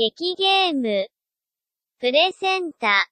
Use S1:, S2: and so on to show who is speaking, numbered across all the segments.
S1: 駅ゲームプレゼンタ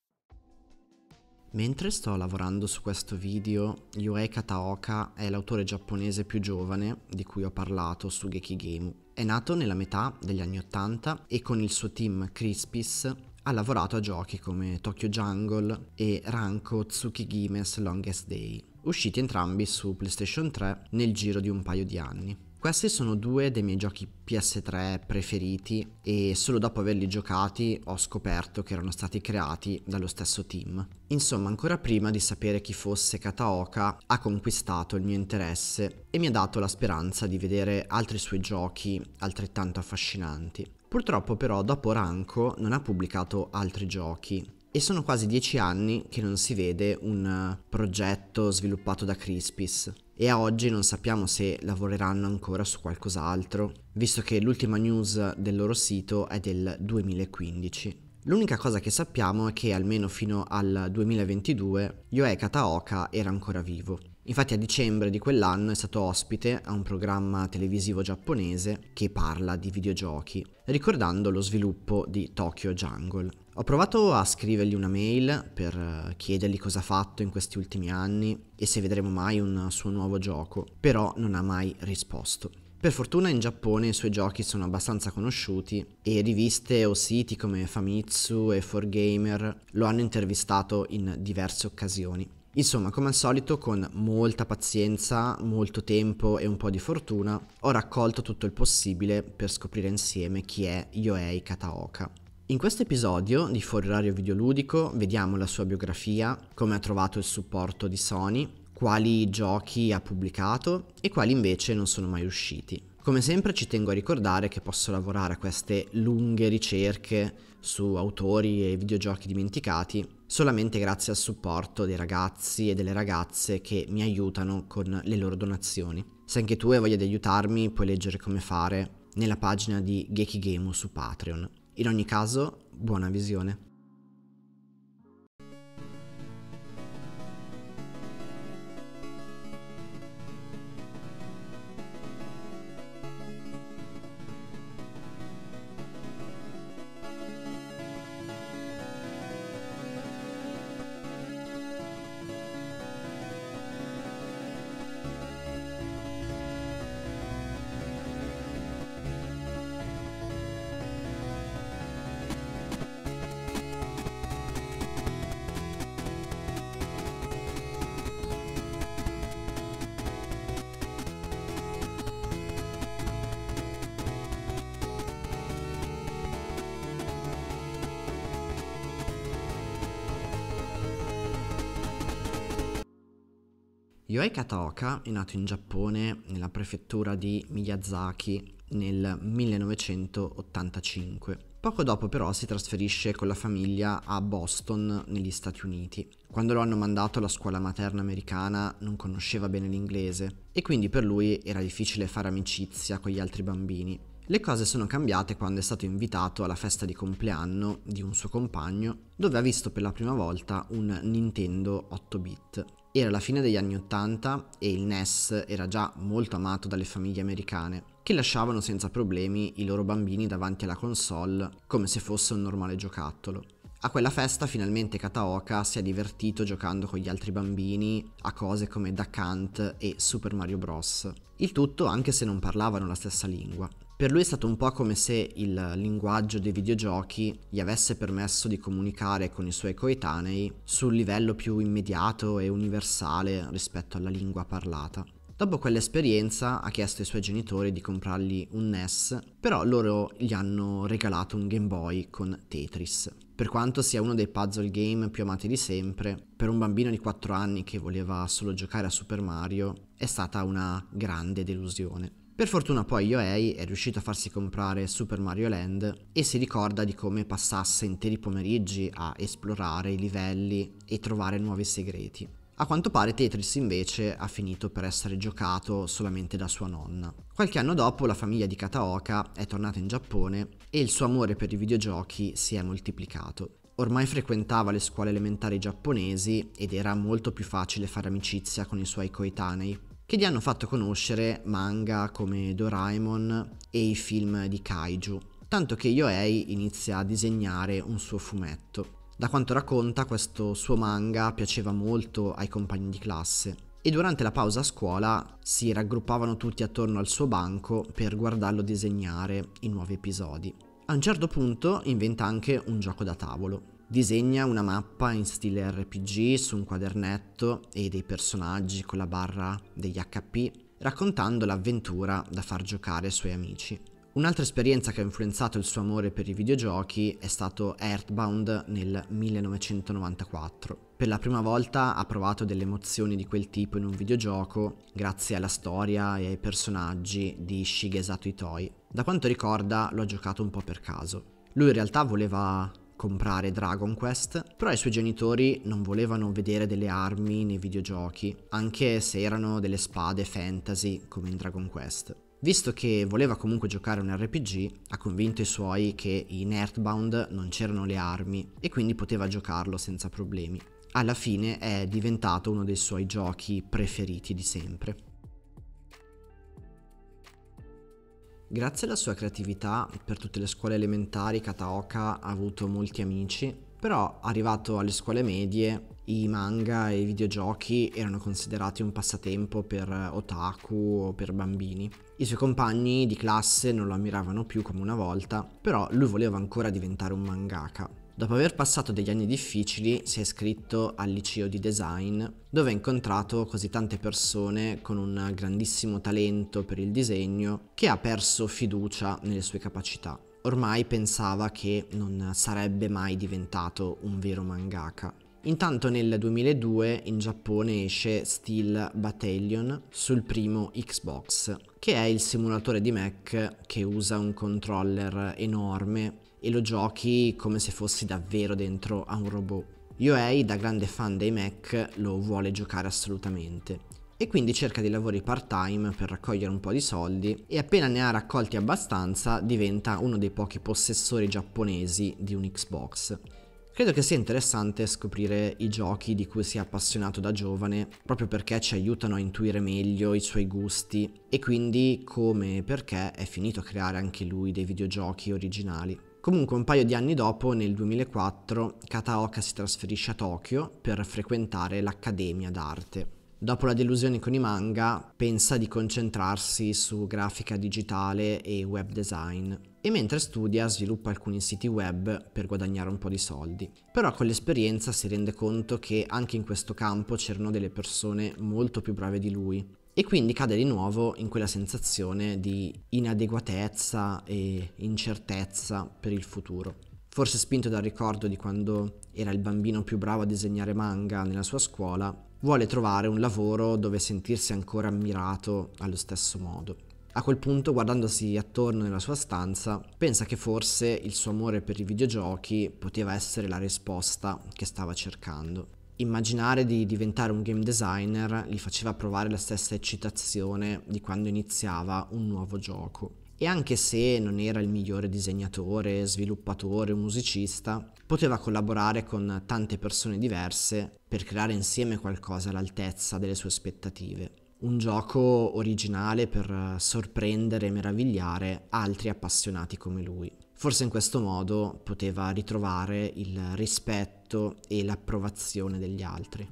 S1: Mentre sto lavorando su questo video, Yurei Kataoka è l'autore giapponese più giovane di cui ho parlato su Game. È nato nella metà degli anni 80 e con il suo team Crispis ha lavorato a giochi come Tokyo Jungle e Ranko Tsukigime's Longest Day, usciti entrambi su PlayStation 3 nel giro di un paio di anni. Questi sono due dei miei giochi PS3 preferiti e solo dopo averli giocati ho scoperto che erano stati creati dallo stesso team. Insomma, ancora prima di sapere chi fosse Kataoka, ha conquistato il mio interesse e mi ha dato la speranza di vedere altri suoi giochi altrettanto affascinanti. Purtroppo però dopo Ranko non ha pubblicato altri giochi e sono quasi dieci anni che non si vede un progetto sviluppato da Crispis e a oggi non sappiamo se lavoreranno ancora su qualcos'altro, visto che l'ultima news del loro sito è del 2015. L'unica cosa che sappiamo è che almeno fino al 2022 Yoeka Kataoka era ancora vivo. Infatti a dicembre di quell'anno è stato ospite a un programma televisivo giapponese che parla di videogiochi, ricordando lo sviluppo di Tokyo Jungle. Ho provato a scrivergli una mail per eh, chiedergli cosa ha fatto in questi ultimi anni e se vedremo mai un suo nuovo gioco, però non ha mai risposto. Per fortuna in Giappone i suoi giochi sono abbastanza conosciuti e riviste o siti come Famitsu e 4Gamer lo hanno intervistato in diverse occasioni. Insomma, come al solito, con molta pazienza, molto tempo e un po' di fortuna, ho raccolto tutto il possibile per scoprire insieme chi è Yohei Kataoka. In questo episodio di Fuori Orario Videoludico vediamo la sua biografia, come ha trovato il supporto di Sony, quali giochi ha pubblicato e quali invece non sono mai usciti. Come sempre ci tengo a ricordare che posso lavorare a queste lunghe ricerche su autori e videogiochi dimenticati solamente grazie al supporto dei ragazzi e delle ragazze che mi aiutano con le loro donazioni. Se anche tu hai voglia di aiutarmi puoi leggere come fare nella pagina di Gekigamu su Patreon. In ogni caso, buona visione. Yoei Kataoka è nato in Giappone, nella prefettura di Miyazaki, nel 1985. Poco dopo però si trasferisce con la famiglia a Boston negli Stati Uniti. Quando lo hanno mandato alla scuola materna americana non conosceva bene l'inglese e quindi per lui era difficile fare amicizia con gli altri bambini. Le cose sono cambiate quando è stato invitato alla festa di compleanno di un suo compagno, dove ha visto per la prima volta un Nintendo 8-bit. Era la fine degli anni Ottanta e il NES era già molto amato dalle famiglie americane, che lasciavano senza problemi i loro bambini davanti alla console come se fosse un normale giocattolo. A quella festa finalmente Kataoka si è divertito giocando con gli altri bambini a cose come Duck Hunt e Super Mario Bros. Il tutto anche se non parlavano la stessa lingua. Per lui è stato un po' come se il linguaggio dei videogiochi gli avesse permesso di comunicare con i suoi coetanei sul livello più immediato e universale rispetto alla lingua parlata. Dopo quell'esperienza ha chiesto ai suoi genitori di comprargli un NES, però loro gli hanno regalato un Game Boy con Tetris. Per quanto sia uno dei puzzle game più amati di sempre, per un bambino di 4 anni che voleva solo giocare a Super Mario è stata una grande delusione. Per fortuna poi Yoei è riuscito a farsi comprare Super Mario Land e si ricorda di come passasse interi pomeriggi a esplorare i livelli e trovare nuovi segreti. A quanto pare Tetris invece ha finito per essere giocato solamente da sua nonna. Qualche anno dopo la famiglia di Kataoka è tornata in Giappone e il suo amore per i videogiochi si è moltiplicato. Ormai frequentava le scuole elementari giapponesi ed era molto più facile fare amicizia con i suoi coetanei che gli hanno fatto conoscere manga come Doraemon e i film di Kaiju, tanto che Yoei inizia a disegnare un suo fumetto. Da quanto racconta, questo suo manga piaceva molto ai compagni di classe e durante la pausa a scuola si raggruppavano tutti attorno al suo banco per guardarlo disegnare i nuovi episodi. A un certo punto inventa anche un gioco da tavolo, Disegna una mappa in stile RPG su un quadernetto e dei personaggi con la barra degli HP, raccontando l'avventura da far giocare ai suoi amici. Un'altra esperienza che ha influenzato il suo amore per i videogiochi è stato Earthbound nel 1994. Per la prima volta ha provato delle emozioni di quel tipo in un videogioco grazie alla storia e ai personaggi di Shigesato Itoi. Da quanto ricorda lo ha giocato un po' per caso. Lui in realtà voleva comprare Dragon Quest, però i suoi genitori non volevano vedere delle armi nei videogiochi, anche se erano delle spade fantasy come in Dragon Quest. Visto che voleva comunque giocare un RPG, ha convinto i suoi che in Earthbound non c'erano le armi e quindi poteva giocarlo senza problemi. Alla fine è diventato uno dei suoi giochi preferiti di sempre. Grazie alla sua creatività, per tutte le scuole elementari Kataoka ha avuto molti amici, però arrivato alle scuole medie i manga e i videogiochi erano considerati un passatempo per otaku o per bambini. I suoi compagni di classe non lo ammiravano più come una volta, però lui voleva ancora diventare un mangaka. Dopo aver passato degli anni difficili si è iscritto al liceo di design dove ha incontrato così tante persone con un grandissimo talento per il disegno che ha perso fiducia nelle sue capacità. Ormai pensava che non sarebbe mai diventato un vero mangaka. Intanto nel 2002 in Giappone esce Steel Battalion sul primo Xbox, che è il simulatore di Mac che usa un controller enorme e lo giochi come se fossi davvero dentro a un robot. UA, da grande fan dei Mac, lo vuole giocare assolutamente e quindi cerca dei lavori part time per raccogliere un po' di soldi e appena ne ha raccolti abbastanza diventa uno dei pochi possessori giapponesi di un Xbox. Credo che sia interessante scoprire i giochi di cui si è appassionato da giovane, proprio perché ci aiutano a intuire meglio i suoi gusti e quindi come e perché è finito a creare anche lui dei videogiochi originali. Comunque un paio di anni dopo, nel 2004, Kataoka si trasferisce a Tokyo per frequentare l'Accademia d'arte. Dopo la delusione con i manga, pensa di concentrarsi su grafica digitale e web design e mentre studia sviluppa alcuni siti web per guadagnare un po' di soldi. Però con l'esperienza si rende conto che anche in questo campo c'erano delle persone molto più brave di lui e quindi cade di nuovo in quella sensazione di inadeguatezza e incertezza per il futuro. Forse spinto dal ricordo di quando era il bambino più bravo a disegnare manga nella sua scuola, vuole trovare un lavoro dove sentirsi ancora ammirato allo stesso modo. A quel punto, guardandosi attorno nella sua stanza, pensa che forse il suo amore per i videogiochi poteva essere la risposta che stava cercando immaginare di diventare un game designer gli faceva provare la stessa eccitazione di quando iniziava un nuovo gioco. E anche se non era il migliore disegnatore, sviluppatore o musicista, poteva collaborare con tante persone diverse per creare insieme qualcosa all'altezza delle sue aspettative. Un gioco originale per sorprendere e meravigliare altri appassionati come lui. Forse in questo modo poteva ritrovare il rispetto e l'approvazione degli altri.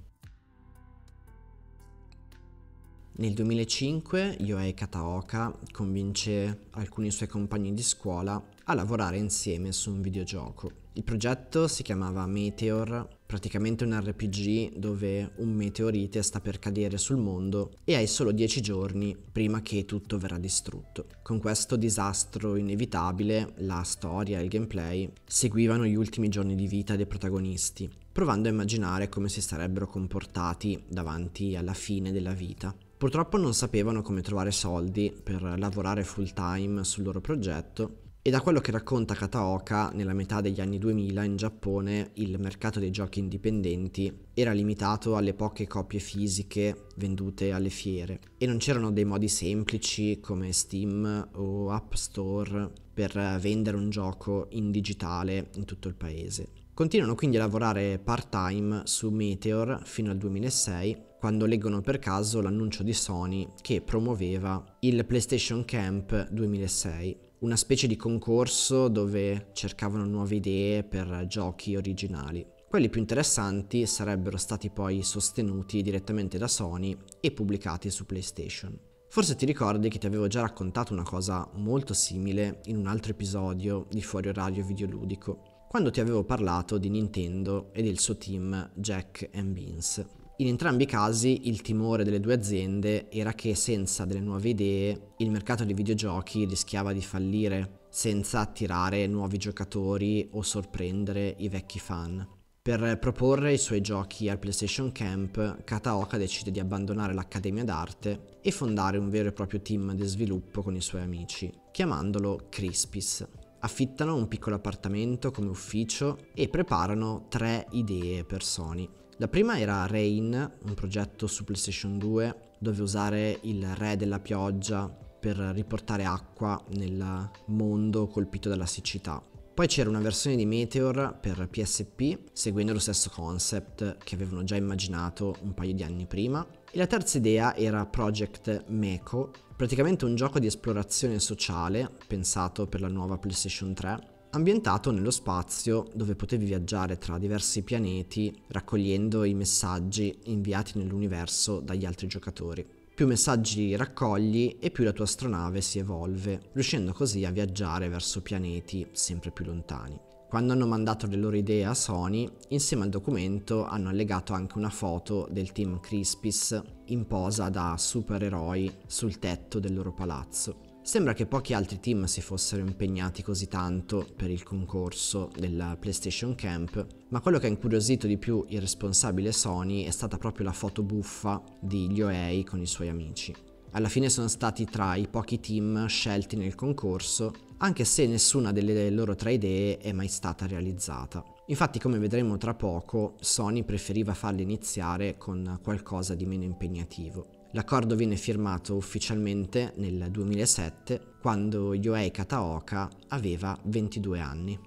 S1: Nel 2005 Yohei Kataoka convince alcuni suoi compagni di scuola a lavorare insieme su un videogioco il progetto si chiamava Meteor, praticamente un RPG dove un meteorite sta per cadere sul mondo e hai solo 10 giorni prima che tutto verrà distrutto. Con questo disastro inevitabile, la storia e il gameplay seguivano gli ultimi giorni di vita dei protagonisti, provando a immaginare come si sarebbero comportati davanti alla fine della vita. Purtroppo non sapevano come trovare soldi per lavorare full time sul loro progetto e da quello che racconta Kataoka, nella metà degli anni 2000 in Giappone il mercato dei giochi indipendenti era limitato alle poche copie fisiche vendute alle fiere e non c'erano dei modi semplici come Steam o App Store per vendere un gioco in digitale in tutto il paese. Continuano quindi a lavorare part-time su Meteor fino al 2006 quando leggono per caso l'annuncio di Sony che promuoveva il PlayStation Camp 2006, una specie di concorso dove cercavano nuove idee per giochi originali. Quelli più interessanti sarebbero stati poi sostenuti direttamente da Sony e pubblicati su PlayStation. Forse ti ricordi che ti avevo già raccontato una cosa molto simile in un altro episodio di Fuori Orario Videoludico, quando ti avevo parlato di Nintendo e del suo team Jack and Beans. In entrambi i casi il timore delle due aziende era che senza delle nuove idee il mercato dei videogiochi rischiava di fallire senza attirare nuovi giocatori o sorprendere i vecchi fan. Per proporre i suoi giochi al PlayStation Camp, Kataoka decide di abbandonare l'Accademia d'Arte e fondare un vero e proprio team di sviluppo con i suoi amici, chiamandolo Crispis. Affittano un piccolo appartamento come ufficio e preparano tre idee per Sony. La prima era Rain, un progetto su PlayStation 2 dove usare il re della pioggia per riportare acqua nel mondo colpito dalla siccità. Poi c'era una versione di Meteor per PSP, seguendo lo stesso concept che avevano già immaginato un paio di anni prima. E la terza idea era Project Meco, praticamente un gioco di esplorazione sociale pensato per la nuova PlayStation 3, ambientato nello spazio dove potevi viaggiare tra diversi pianeti raccogliendo i messaggi inviati nell'universo dagli altri giocatori. Più messaggi raccogli e più la tua astronave si evolve, riuscendo così a viaggiare verso pianeti sempre più lontani. Quando hanno mandato le loro idee a Sony, insieme al documento hanno allegato anche una foto del team Crispis in posa da supereroi sul tetto del loro palazzo. Sembra che pochi altri team si fossero impegnati così tanto per il concorso del PlayStation Camp, ma quello che ha incuriosito di più il responsabile Sony è stata proprio la foto buffa di Yohei con i suoi amici. Alla fine sono stati tra i pochi team scelti nel concorso, anche se nessuna delle loro tre idee è mai stata realizzata. Infatti, come vedremo tra poco, Sony preferiva farle iniziare con qualcosa di meno impegnativo. L'accordo viene firmato ufficialmente nel 2007 quando Yohei Kataoka aveva 22 anni.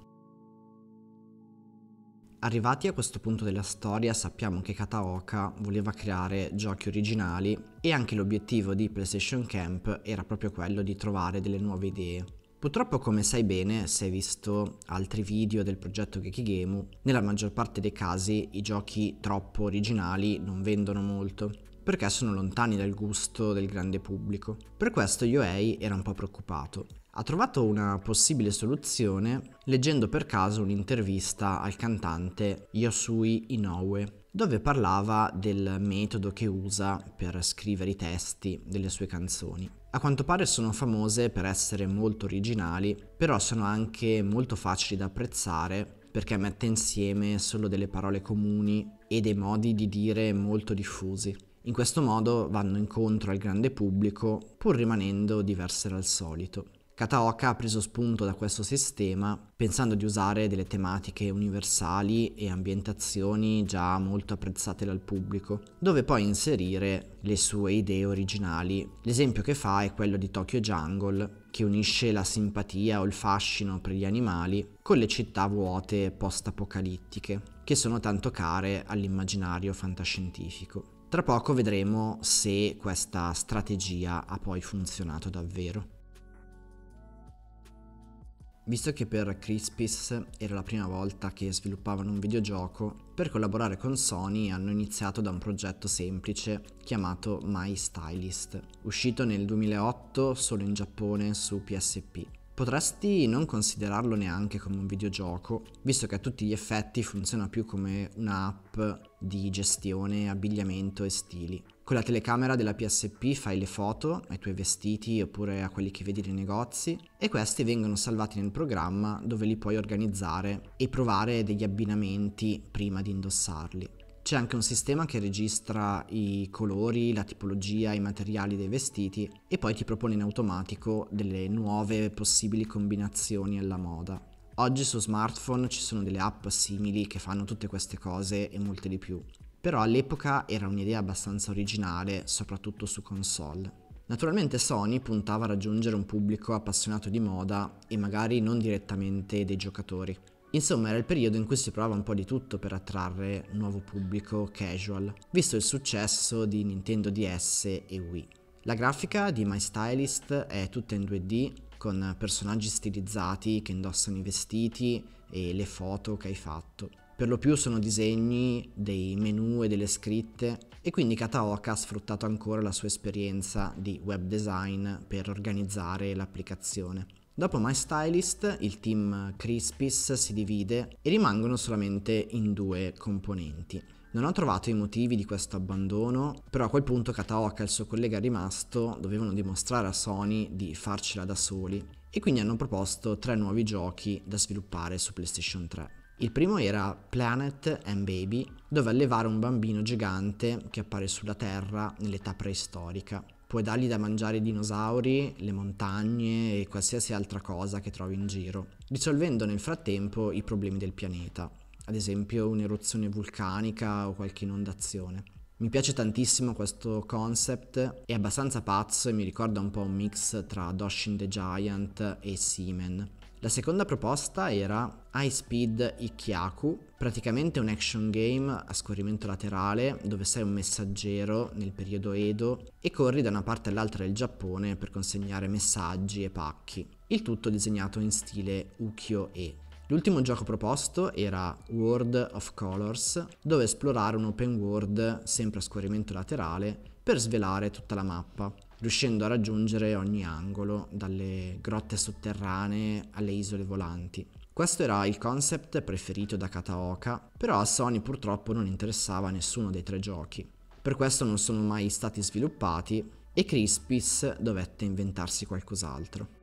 S1: Arrivati a questo punto della storia sappiamo che Kataoka voleva creare giochi originali e anche l'obiettivo di PlayStation Camp era proprio quello di trovare delle nuove idee. Purtroppo come sai bene, se hai visto altri video del progetto Gekigemu, nella maggior parte dei casi i giochi troppo originali non vendono molto perché sono lontani dal gusto del grande pubblico. Per questo Yoei era un po' preoccupato. Ha trovato una possibile soluzione leggendo per caso un'intervista al cantante Yosui Inoue, dove parlava del metodo che usa per scrivere i testi delle sue canzoni. A quanto pare sono famose per essere molto originali, però sono anche molto facili da apprezzare perché mette insieme solo delle parole comuni e dei modi di dire molto diffusi. In questo modo vanno incontro al grande pubblico pur rimanendo diverse dal solito. Kataoka ha preso spunto da questo sistema pensando di usare delle tematiche universali e ambientazioni già molto apprezzate dal pubblico, dove poi inserire le sue idee originali. L'esempio che fa è quello di Tokyo Jungle, che unisce la simpatia o il fascino per gli animali con le città vuote post-apocalittiche, che sono tanto care all'immaginario fantascientifico. Tra poco vedremo se questa strategia ha poi funzionato davvero. Visto che per Crispis era la prima volta che sviluppavano un videogioco, per collaborare con Sony hanno iniziato da un progetto semplice chiamato My Stylist, uscito nel 2008 solo in Giappone su PSP. Potresti non considerarlo neanche come un videogioco, visto che a tutti gli effetti funziona più come un'app di gestione, abbigliamento e stili. Con la telecamera della PSP fai le foto ai tuoi vestiti oppure a quelli che vedi nei negozi e questi vengono salvati nel programma dove li puoi organizzare e provare degli abbinamenti prima di indossarli. C'è anche un sistema che registra i colori, la tipologia, i materiali dei vestiti e poi ti propone in automatico delle nuove possibili combinazioni alla moda. Oggi su smartphone ci sono delle app simili che fanno tutte queste cose e molte di più, però all'epoca era un'idea abbastanza originale, soprattutto su console. Naturalmente Sony puntava a raggiungere un pubblico appassionato di moda e magari non direttamente dei giocatori. Insomma era il periodo in cui si provava un po' di tutto per attrarre nuovo pubblico casual, visto il successo di Nintendo DS e Wii. La grafica di My Stylist è tutta in 2D con personaggi stilizzati che indossano i vestiti e le foto che hai fatto. Per lo più sono disegni dei menu e delle scritte e quindi Kataoka ha sfruttato ancora la sua esperienza di web design per organizzare l'applicazione. Dopo My Stylist il team Crispis si divide e rimangono solamente in due componenti. Non ho trovato i motivi di questo abbandono, però a quel punto Kataoka e il suo collega rimasto dovevano dimostrare a Sony di farcela da soli e quindi hanno proposto tre nuovi giochi da sviluppare su PlayStation 3. Il primo era Planet and Baby, dove allevare un bambino gigante che appare sulla Terra nell'età preistorica puoi dargli da mangiare i dinosauri, le montagne e qualsiasi altra cosa che trovi in giro, risolvendo nel frattempo i problemi del pianeta, ad esempio un'eruzione vulcanica o qualche inondazione. Mi piace tantissimo questo concept, è abbastanza pazzo e mi ricorda un po' un mix tra Doshin the Giant e Seaman. La seconda proposta era High Speed Ikyaku, praticamente un action game a scorrimento laterale dove sei un messaggero nel periodo Edo e corri da una parte all'altra del Giappone per consegnare messaggi e pacchi. Il tutto disegnato in stile ukiyo-e. L'ultimo gioco proposto era World of Colors, dove esplorare un open world sempre a scorrimento laterale per svelare tutta la mappa riuscendo a raggiungere ogni angolo, dalle grotte sotterranee alle isole volanti. Questo era il concept preferito da Kataoka, però a Sony purtroppo non interessava nessuno dei tre giochi. Per questo non sono mai stati sviluppati e Crispis dovette inventarsi qualcos'altro.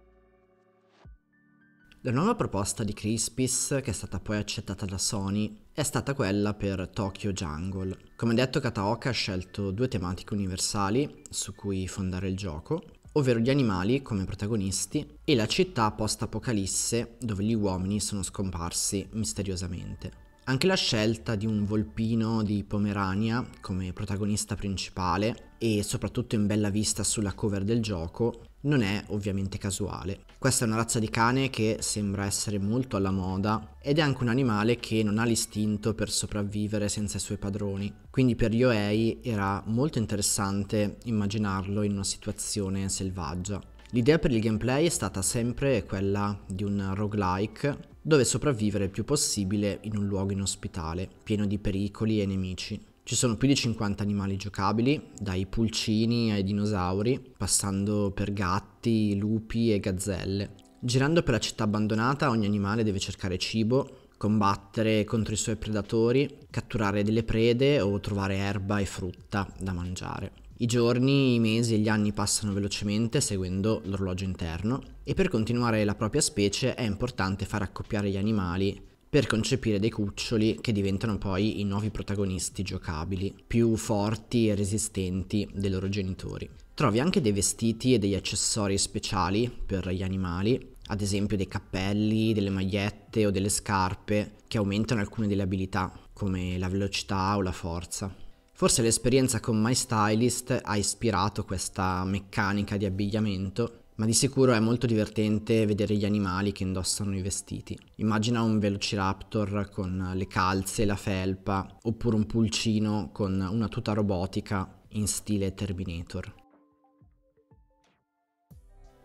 S1: La nuova proposta di Crispis, che è stata poi accettata da Sony, è stata quella per Tokyo Jungle. Come detto Kataoka ha scelto due tematiche universali su cui fondare il gioco, ovvero gli animali come protagonisti e la città post-apocalisse dove gli uomini sono scomparsi misteriosamente. Anche la scelta di un volpino di Pomerania come protagonista principale e soprattutto in bella vista sulla cover del gioco non è ovviamente casuale. Questa è una razza di cane che sembra essere molto alla moda ed è anche un animale che non ha l'istinto per sopravvivere senza i suoi padroni, quindi per Yoei era molto interessante immaginarlo in una situazione selvaggia. L'idea per il gameplay è stata sempre quella di un roguelike dove sopravvivere il più possibile in un luogo inospitale, pieno di pericoli e nemici. Ci sono più di 50 animali giocabili, dai pulcini ai dinosauri, passando per gatti, lupi e gazzelle. Girando per la città abbandonata ogni animale deve cercare cibo, combattere contro i suoi predatori, catturare delle prede o trovare erba e frutta da mangiare. I giorni, i mesi e gli anni passano velocemente seguendo l'orologio interno e per continuare la propria specie è importante far accoppiare gli animali per concepire dei cuccioli che diventano poi i nuovi protagonisti giocabili, più forti e resistenti dei loro genitori. Trovi anche dei vestiti e degli accessori speciali per gli animali, ad esempio dei cappelli, delle magliette o delle scarpe che aumentano alcune delle abilità, come la velocità o la forza. Forse l'esperienza con My Stylist ha ispirato questa meccanica di abbigliamento ma di sicuro è molto divertente vedere gli animali che indossano i vestiti. Immagina un velociraptor con le calze, la felpa, oppure un pulcino con una tuta robotica in stile Terminator.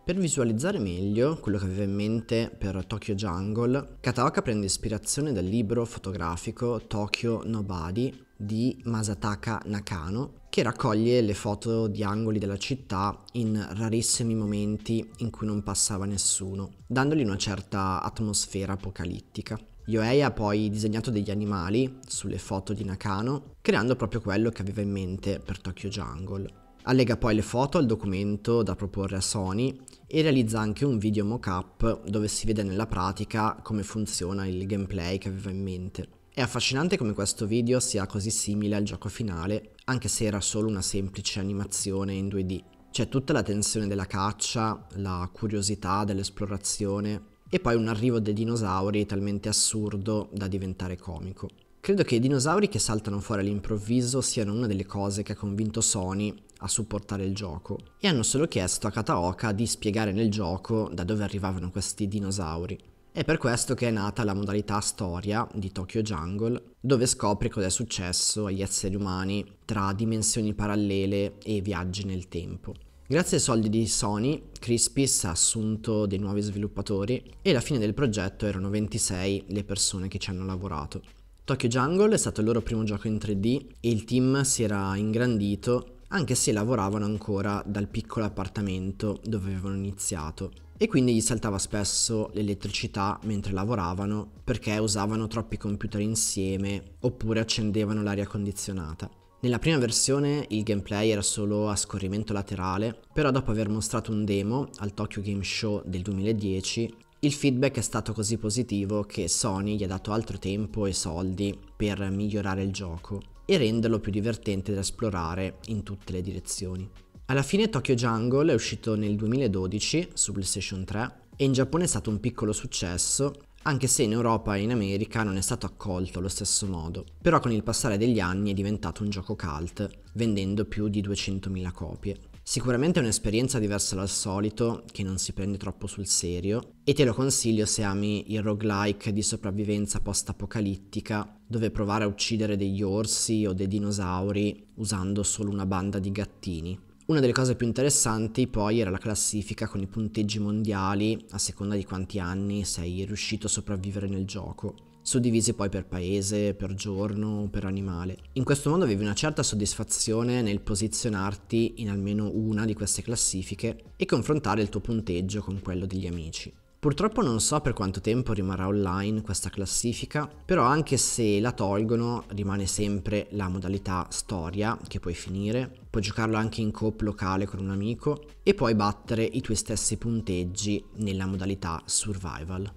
S1: Per visualizzare meglio quello che aveva in mente per Tokyo Jungle, Katawaka prende ispirazione dal libro fotografico Tokyo Nobody di Masataka Nakano, che raccoglie le foto di angoli della città in rarissimi momenti in cui non passava nessuno, dandogli una certa atmosfera apocalittica. Yoei ha poi disegnato degli animali sulle foto di Nakano, creando proprio quello che aveva in mente per Tokyo Jungle. Allega poi le foto al documento da proporre a Sony e realizza anche un video mock-up dove si vede nella pratica come funziona il gameplay che aveva in mente. È affascinante come questo video sia così simile al gioco finale, anche se era solo una semplice animazione in 2D. C'è tutta la tensione della caccia, la curiosità dell'esplorazione e poi un arrivo dei dinosauri talmente assurdo da diventare comico. Credo che i dinosauri che saltano fuori all'improvviso siano una delle cose che ha convinto Sony a supportare il gioco e hanno solo chiesto a Kataoka di spiegare nel gioco da dove arrivavano questi dinosauri. È per questo che è nata la modalità storia di Tokyo Jungle, dove scopri cosa è successo agli esseri umani tra dimensioni parallele e viaggi nel tempo. Grazie ai soldi di Sony, Crispis ha assunto dei nuovi sviluppatori e alla fine del progetto erano 26 le persone che ci hanno lavorato. Tokyo Jungle è stato il loro primo gioco in 3D e il team si era ingrandito anche se lavoravano ancora dal piccolo appartamento dove avevano iniziato e quindi gli saltava spesso l'elettricità mentre lavoravano perché usavano troppi computer insieme oppure accendevano l'aria condizionata. Nella prima versione il gameplay era solo a scorrimento laterale, però dopo aver mostrato un demo al Tokyo Game Show del 2010, il feedback è stato così positivo che Sony gli ha dato altro tempo e soldi per migliorare il gioco e renderlo più divertente da esplorare in tutte le direzioni. Alla fine Tokyo Jungle è uscito nel 2012 su PlayStation 3 e in Giappone è stato un piccolo successo, anche se in Europa e in America non è stato accolto allo stesso modo, però con il passare degli anni è diventato un gioco cult, vendendo più di 200.000 copie. Sicuramente è un'esperienza diversa dal solito, che non si prende troppo sul serio, e te lo consiglio se ami il roguelike di sopravvivenza post-apocalittica, dove provare a uccidere degli orsi o dei dinosauri usando solo una banda di gattini. Una delle cose più interessanti poi era la classifica con i punteggi mondiali a seconda di quanti anni sei riuscito a sopravvivere nel gioco suddivisi poi per paese, per giorno, per animale. In questo modo avevi una certa soddisfazione nel posizionarti in almeno una di queste classifiche e confrontare il tuo punteggio con quello degli amici. Purtroppo non so per quanto tempo rimarrà online questa classifica, però anche se la tolgono rimane sempre la modalità storia che puoi finire, puoi giocarlo anche in coop locale con un amico e puoi battere i tuoi stessi punteggi nella modalità survival.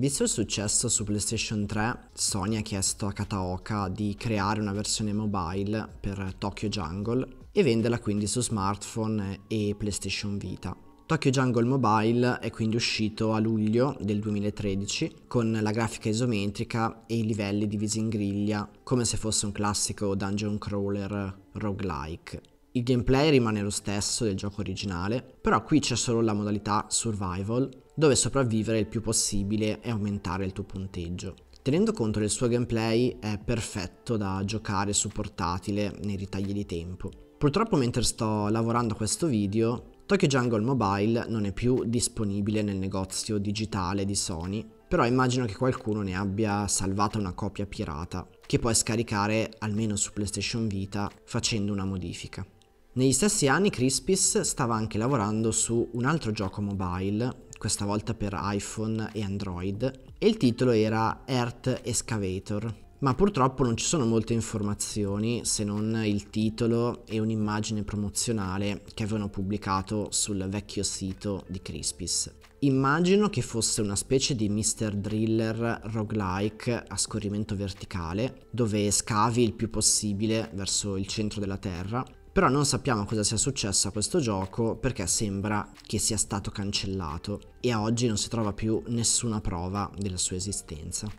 S1: Visto il successo su PlayStation 3, Sony ha chiesto a Kataoka di creare una versione mobile per Tokyo Jungle e venderla quindi su smartphone e PlayStation Vita. Tokyo Jungle Mobile è quindi uscito a luglio del 2013 con la grafica isometrica e i livelli divisi in griglia, come se fosse un classico dungeon crawler roguelike. Il gameplay rimane lo stesso del gioco originale, però qui c'è solo la modalità survival dove sopravvivere il più possibile e aumentare il tuo punteggio. Tenendo conto del suo gameplay è perfetto da giocare su portatile nei ritagli di tempo. Purtroppo mentre sto lavorando a questo video, Tokyo Jungle Mobile non è più disponibile nel negozio digitale di Sony, però immagino che qualcuno ne abbia salvata una copia pirata, che puoi scaricare almeno su PlayStation Vita facendo una modifica. Negli stessi anni Crispis stava anche lavorando su un altro gioco mobile questa volta per iPhone e Android, e il titolo era Earth Excavator. Ma purtroppo non ci sono molte informazioni se non il titolo e un'immagine promozionale che avevano pubblicato sul vecchio sito di Crispis. Immagino che fosse una specie di Mr. Driller roguelike a scorrimento verticale, dove scavi il più possibile verso il centro della Terra però non sappiamo cosa sia successo a questo gioco perché sembra che sia stato cancellato e a oggi non si trova più nessuna prova della sua esistenza.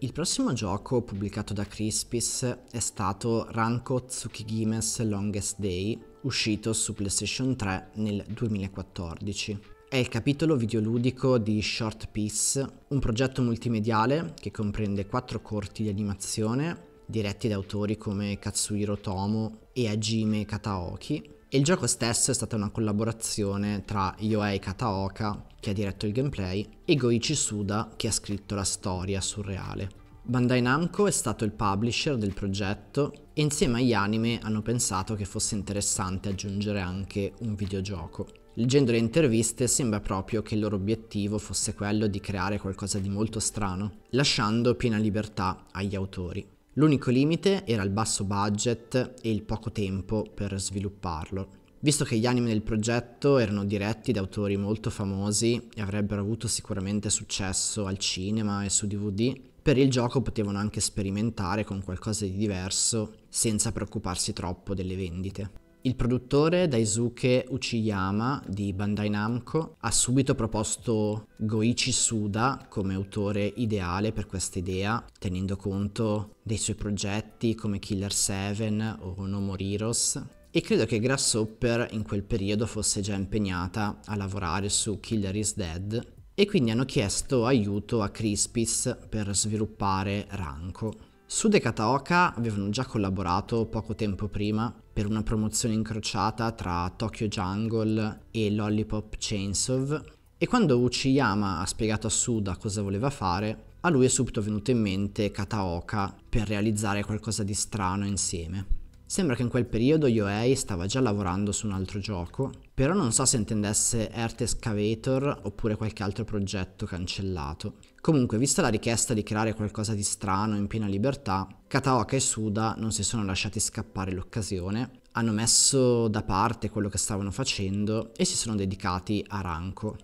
S1: Il prossimo gioco pubblicato da Crispis è stato Ranko Tsukigimes Longest Day, uscito su PlayStation 3 nel 2014. È il capitolo videoludico di Short Piece, un progetto multimediale che comprende quattro corti di animazione diretti da autori come Katsuhiro Tomo e Hajime Kataoki. E il gioco stesso è stata una collaborazione tra Yoei Kataoka, che ha diretto il gameplay, e Goichi Suda, che ha scritto la storia surreale. Bandai Namco è stato il publisher del progetto e insieme agli anime hanno pensato che fosse interessante aggiungere anche un videogioco. Leggendo le interviste sembra proprio che il loro obiettivo fosse quello di creare qualcosa di molto strano, lasciando piena libertà agli autori. L'unico limite era il basso budget e il poco tempo per svilupparlo. Visto che gli anime del progetto erano diretti da autori molto famosi e avrebbero avuto sicuramente successo al cinema e su DVD, per il gioco potevano anche sperimentare con qualcosa di diverso senza preoccuparsi troppo delle vendite. Il produttore Daisuke Uchiyama di Bandai Namco ha subito proposto Goichi Suda come autore ideale per questa idea, tenendo conto dei suoi progetti come Killer 7 o No More Heroes, e credo che Grasshopper in quel periodo fosse già impegnata a lavorare su Killer is Dead e quindi hanno chiesto aiuto a Crispis per sviluppare Ranko. Sude e Kataoka avevano già collaborato poco tempo prima per una promozione incrociata tra Tokyo Jungle e Lollipop Chainsaw e quando Uchiyama ha spiegato a Suda cosa voleva fare, a lui è subito venuto in mente Kataoka per realizzare qualcosa di strano insieme. Sembra che in quel periodo Yoei stava già lavorando su un altro gioco però non so se intendesse Earth Excavator oppure qualche altro progetto cancellato. Comunque, vista la richiesta di creare qualcosa di strano in piena libertà, Kataoka e Suda non si sono lasciati scappare l'occasione, hanno messo da parte quello che stavano facendo e si sono dedicati a Ranko.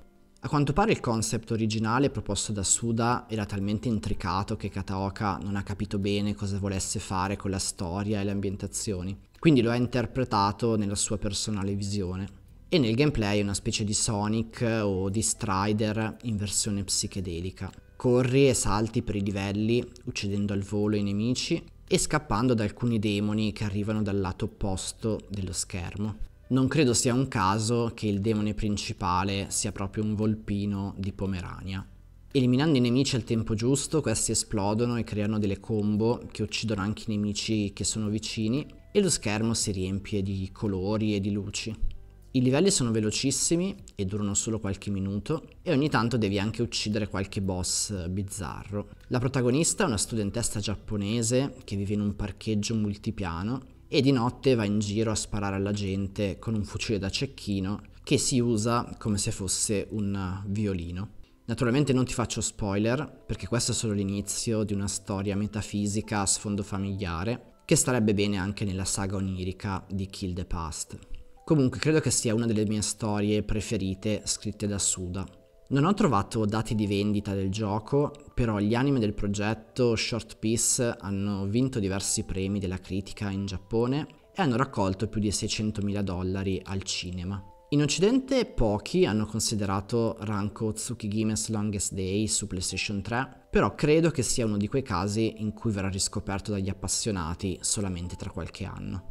S1: A quanto pare il concept originale proposto da Suda era talmente intricato che Kataoka non ha capito bene cosa volesse fare con la storia e le ambientazioni, quindi lo ha interpretato nella sua personale visione e nel gameplay è una specie di Sonic eh, o di Strider in versione psichedelica. Corri e salti per i livelli, uccidendo al volo i nemici e scappando da alcuni demoni che arrivano dal lato opposto dello schermo. Non credo sia un caso che il demone principale sia proprio un volpino di Pomerania. Eliminando i nemici al tempo giusto, questi esplodono e creano delle combo che uccidono anche i nemici che sono vicini e lo schermo si riempie di colori e di luci. I livelli sono velocissimi e durano solo qualche minuto e ogni tanto devi anche uccidere qualche boss eh, bizzarro. La protagonista è una studentessa giapponese che vive in un parcheggio multipiano e di notte va in giro a sparare alla gente con un fucile da cecchino che si usa come se fosse un eh, violino. Naturalmente non ti faccio spoiler perché questo è solo l'inizio di una storia metafisica a sfondo familiare che starebbe bene anche nella saga onirica di Kill the Past. Comunque credo che sia una delle mie storie preferite scritte da Suda. Non ho trovato dati di vendita del gioco, però gli anime del progetto Short Piece hanno vinto diversi premi della critica in Giappone e hanno raccolto più di 600.000 dollari al cinema. In Occidente pochi hanno considerato Ranko Tsukigime's Longest Day su PlayStation 3, però credo che sia uno di quei casi in cui verrà riscoperto dagli appassionati solamente tra qualche anno.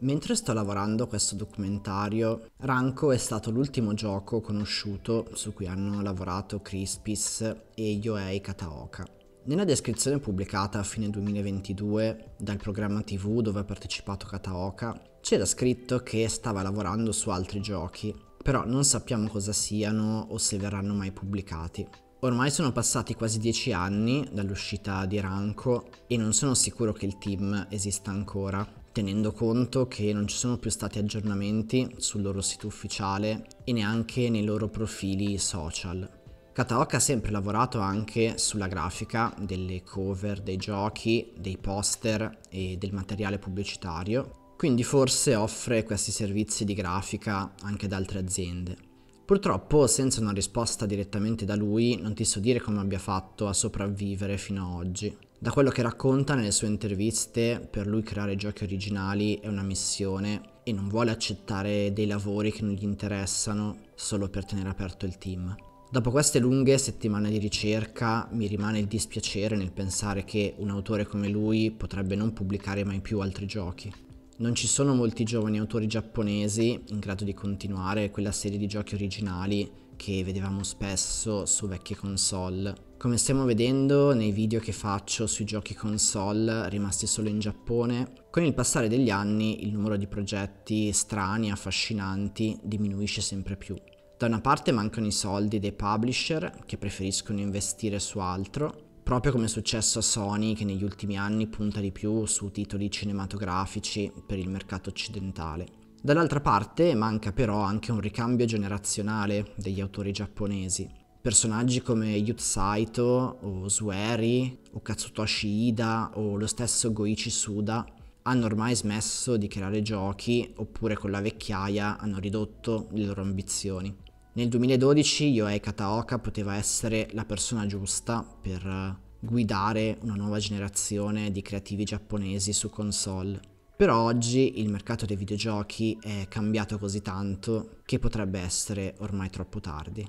S1: Mentre sto lavorando questo documentario, Ranko è stato l'ultimo gioco conosciuto su cui hanno lavorato Crispis e Yoei Kataoka. Nella descrizione pubblicata a fine 2022 dal programma TV dove ha partecipato Kataoka, c'era scritto che stava lavorando su altri giochi, però non sappiamo cosa siano o se verranno mai pubblicati. Ormai sono passati quasi dieci anni dall'uscita di Ranko e non sono sicuro che il team esista ancora, tenendo conto che non ci sono più stati aggiornamenti sul loro sito ufficiale e neanche nei loro profili social. Kataoka ha sempre lavorato anche sulla grafica delle cover dei giochi, dei poster e del materiale pubblicitario, quindi forse offre questi servizi di grafica anche ad altre aziende. Purtroppo, senza una risposta direttamente da lui, non ti so dire come abbia fatto a sopravvivere fino ad oggi. Da quello che racconta nelle sue interviste, per lui creare giochi originali è una missione e non vuole accettare dei lavori che non gli interessano solo per tenere aperto il team. Dopo queste lunghe settimane di ricerca mi rimane il dispiacere nel pensare che un autore come lui potrebbe non pubblicare mai più altri giochi. Non ci sono molti giovani autori giapponesi in grado di continuare quella serie di giochi originali che vedevamo spesso su vecchie console. Come stiamo vedendo nei video che faccio sui giochi console rimasti solo in Giappone, con il passare degli anni il numero di progetti strani, e affascinanti diminuisce sempre più. Da una parte mancano i soldi dei publisher che preferiscono investire su altro, proprio come è successo a Sony che negli ultimi anni punta di più su titoli cinematografici per il mercato occidentale. Dall'altra parte manca però anche un ricambio generazionale degli autori giapponesi. Personaggi come Yut Saito o Sueri o Katsutoshi Ida o lo stesso Goichi Suda hanno ormai smesso di creare giochi oppure con la vecchiaia hanno ridotto le loro ambizioni. Nel 2012 Yohei Kataoka poteva essere la persona giusta per eh, guidare una nuova generazione di creativi giapponesi su console. Però oggi il mercato dei videogiochi è cambiato così tanto che potrebbe essere ormai troppo tardi.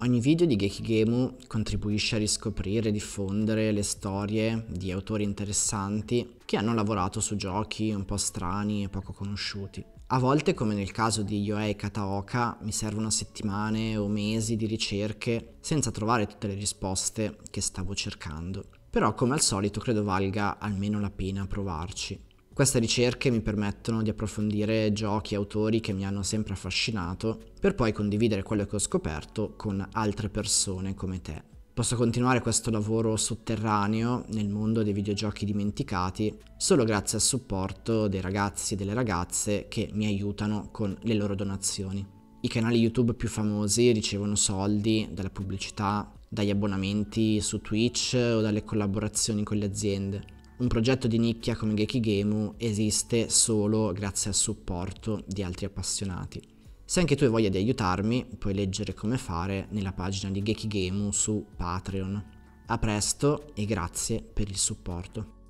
S1: Ogni video di Gekigemu contribuisce a riscoprire e diffondere le storie di autori interessanti che hanno lavorato su giochi un po' strani e poco conosciuti. A volte, come nel caso di Yorei Kataoka, mi servono settimane o mesi di ricerche senza trovare tutte le risposte che stavo cercando. Però, come al solito, credo valga almeno la pena provarci. Queste ricerche mi permettono di approfondire giochi e autori che mi hanno sempre affascinato, per poi condividere quello che ho scoperto con altre persone come te. Posso continuare questo lavoro sotterraneo nel mondo dei videogiochi dimenticati solo grazie al supporto dei ragazzi e delle ragazze che mi aiutano con le loro donazioni. I canali YouTube più famosi ricevono soldi dalla pubblicità, dagli abbonamenti su Twitch o dalle collaborazioni con le aziende. Un progetto di nicchia come Gekigemu esiste solo grazie al supporto di altri appassionati. Se anche tu hai voglia di aiutarmi, puoi leggere come fare nella pagina di Gekigemu su Patreon. A presto e grazie per il supporto.